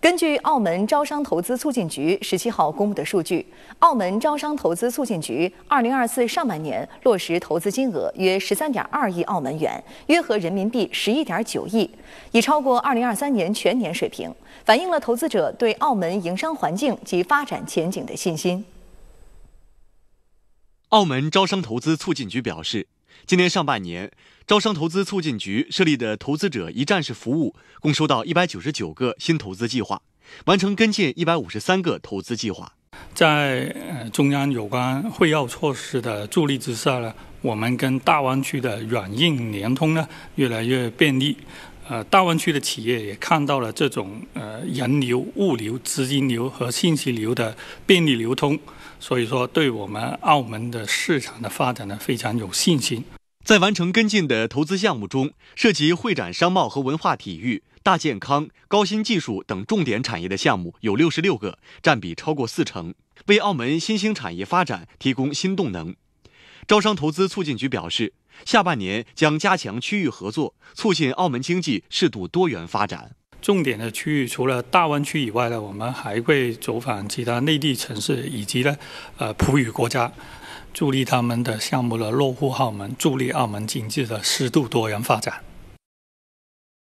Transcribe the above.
根据澳门招商投资促进局十七号公布的数据，澳门招商投资促进局二零二四上半年落实投资金额约十三点二亿澳门元，约合人民币十一点九亿，已超过二零二三年全年水平，反映了投资者对澳门营商环境及发展前景的信心。澳门招商投资促进局表示。今年上半年，招商投资促进局设立的投资者一站式服务，共收到一百九十九个新投资计划，完成跟进一百五十三个投资计划。在中央有关会要措施的助力之下呢，我们跟大湾区的软硬联通呢越来越便利。呃，大湾区的企业也看到了这种呃人流、物流、资金流和信息流的便利流通，所以说对我们澳门的市场的发展呢非常有信心。在完成跟进的投资项目中，涉及会展、商贸和文化体育、大健康、高新技术等重点产业的项目有66个，占比超过四成，为澳门新兴产业发展提供新动能。招商投资促进局表示，下半年将加强区域合作，促进澳门经济适度多元发展。重点的区域除了大湾区以外呢，我们还会走访其他内地城市以及呢，呃，葡语国家，助力他们的项目的落户澳门，助力澳门经济的适度多元发展。